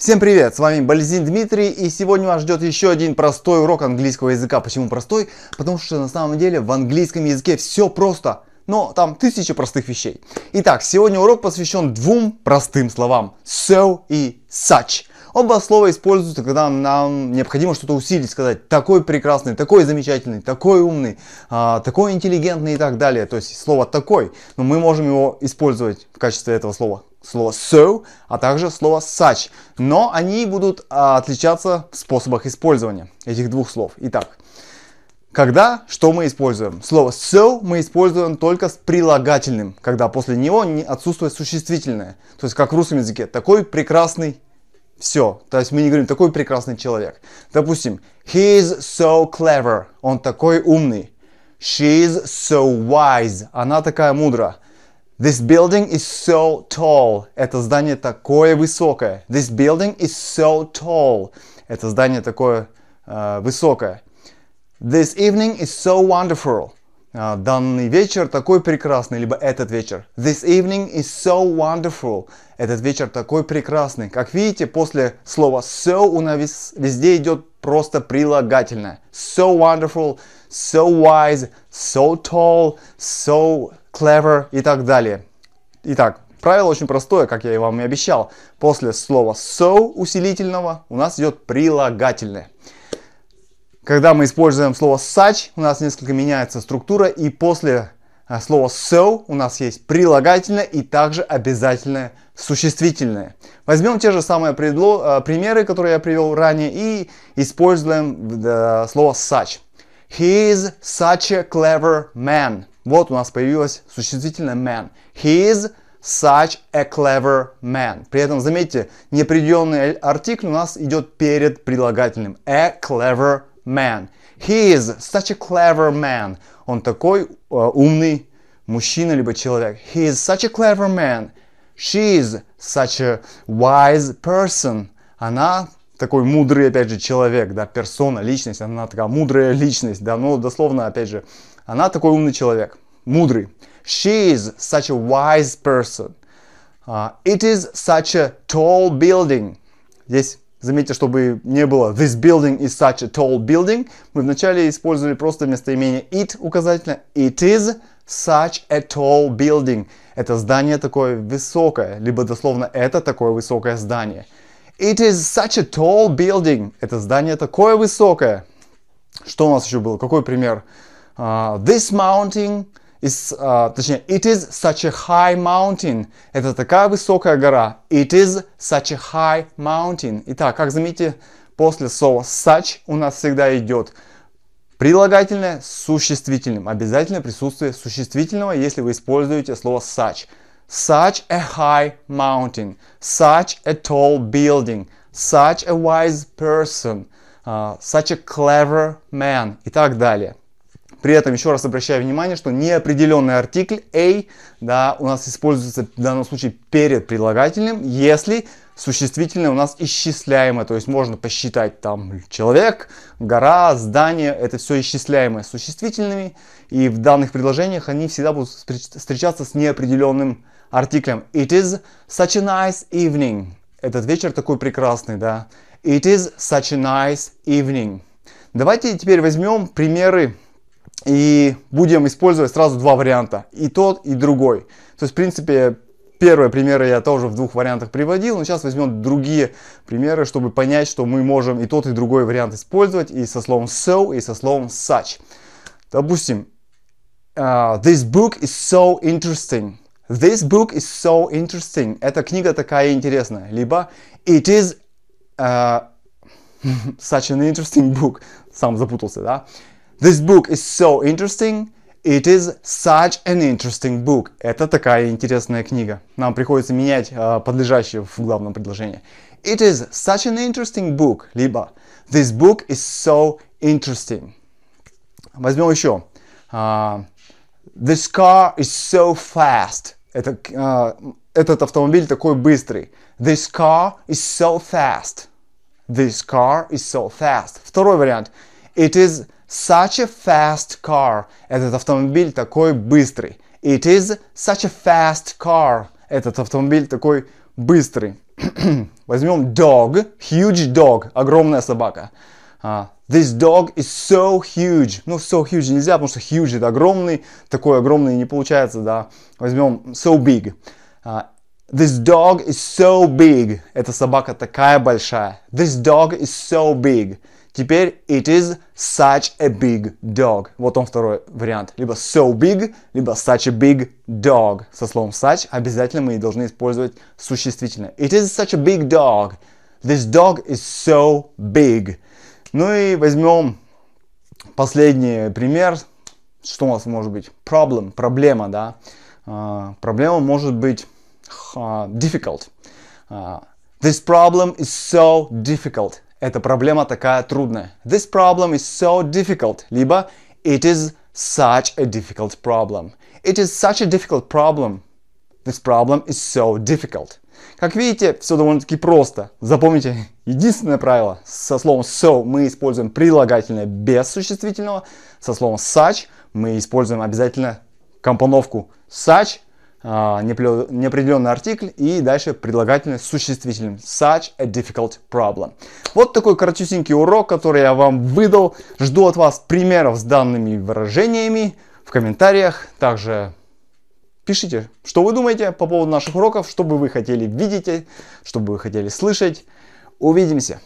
Всем привет, с вами Бальзин Дмитрий и сегодня вас ждет еще один простой урок английского языка. Почему простой? Потому что на самом деле в английском языке все просто, но там тысячи простых вещей. Итак, сегодня урок посвящен двум простым словам so и such. Оба слова используются, когда нам необходимо что-то усилить, сказать такой прекрасный, такой замечательный, такой умный, а, такой интеллигентный и так далее. То есть слово такой, но мы можем его использовать в качестве этого слова слово so, а также слово such. Но они будут а, отличаться в способах использования этих двух слов. Итак, когда что мы используем? Слово so мы используем только с прилагательным, когда после него не отсутствует существительное. То есть как в русском языке, такой прекрасный все. То есть мы не говорим такой прекрасный человек. Допустим, he is so clever. Он такой умный. She is so wise. Она такая мудрая. This building is so tall. Это здание такое высокое. This building is so tall. Это здание такое э, высокое. This evening is so wonderful. Uh, данный вечер такой прекрасный, либо этот вечер. This evening is so wonderful. Этот вечер такой прекрасный. Как видите, после слова so у нас везде идет просто прилагательное. So wonderful, so wise, so tall, so clever и так далее. Итак, правило очень простое, как я и вам и обещал. После слова so усилительного у нас идет прилагательное. Когда мы используем слово such, у нас несколько меняется структура, и после а, слова so у нас есть прилагательное и также обязательное существительное. Возьмем те же самые предло, а, примеры, которые я привел ранее, и используем слово such. He is such a clever man. Вот у нас появилось существительное man. He is such a clever man. При этом, заметьте, неопределенный артикль у нас идет перед прилагательным. A clever man. He is such a clever man. Он такой э, умный мужчина либо человек. He is such a clever man. She is such a wise person. Она такой мудрый, опять же, человек, да, персона, личность, она такая мудрая личность, да, ну, дословно, опять же, она такой умный человек мудрый. She is such a wise person. Uh, it is such a tall building. Здесь заметьте, чтобы не было this building is such a tall building. Мы вначале использовали просто местоимение it указательно. It is such a tall building. Это здание такое высокое, либо дословно это такое высокое здание. It is such a tall building. Это здание такое высокое. Что у нас еще было? Какой пример? Uh, this mountain is, uh, а, точнее, it is such a high mountain. Это такая высокая гора. It is such a high mountain. Итак, как заметите, после слова such у нас всегда идет прилагательное с существительным. Обязательно присутствие существительного, если вы используете слово such. Such a high mountain. Such a tall building. Such a wise person. Uh, such a clever man. И так далее. При этом еще раз обращаю внимание, что неопределенный артикль a да, у нас используется в данном случае перед прилагательным, если существительное у нас исчисляемое, то есть можно посчитать там человек, гора, здание, это все исчисляемое существительными, и в данных предложениях они всегда будут встречаться с неопределенным артиклем. It is such a nice evening. Этот вечер такой прекрасный, да. It is such a nice evening. Давайте теперь возьмем примеры и будем использовать сразу два варианта, и тот, и другой. То есть, в принципе, первые примеры я тоже в двух вариантах приводил, но сейчас возьмем другие примеры, чтобы понять, что мы можем и тот, и другой вариант использовать, и со словом so, и со словом such. Допустим, uh, this book is so interesting. This book is so interesting. Эта книга такая интересная. Либо it is uh, such an interesting book. Сам запутался, да? This book is so interesting. It is such an interesting book. Это такая интересная книга. Нам приходится менять э, подлежащее в главном предложении. It is such an interesting book. Либо This book is so interesting. Возьмем еще. Uh, This car is so fast. Это, uh, этот автомобиль такой быстрый. This car is so fast. This car is so fast. Второй вариант. It is Such a fast car. Этот автомобиль такой быстрый. It is such a fast car. Этот автомобиль такой быстрый. Возьмем dog. Huge dog. Огромная собака. Uh, this dog is so huge. Ну, so huge нельзя, потому что huge это огромный. Такой огромный не получается, да. Возьмем so big. Uh, This dog is so big. Эта собака такая большая. This dog is so big. Теперь it is such a big dog. Вот он второй вариант. Либо so big, либо such a big dog. Со словом such обязательно мы должны использовать существительное. It is such a big dog. This dog is so big. Ну и возьмем последний пример. Что у нас может быть? Problem, проблема, да. Uh, проблема может быть uh, difficult. Uh, this problem is so difficult. Эта проблема такая трудная. This problem is so difficult. Либо It is such a difficult problem. It is such a difficult problem. This problem is so difficult. Как видите, все довольно-таки просто. Запомните, единственное правило. Со словом so мы используем прилагательное без существительного. Со словом such мы используем обязательно компоновку such а, неопределенный артикль и дальше предлагательный с существительным. Such a difficult problem. Вот такой коротюсенький урок, который я вам выдал. Жду от вас примеров с данными выражениями в комментариях. Также пишите, что вы думаете по поводу наших уроков, что бы вы хотели видеть, что бы вы хотели слышать. Увидимся!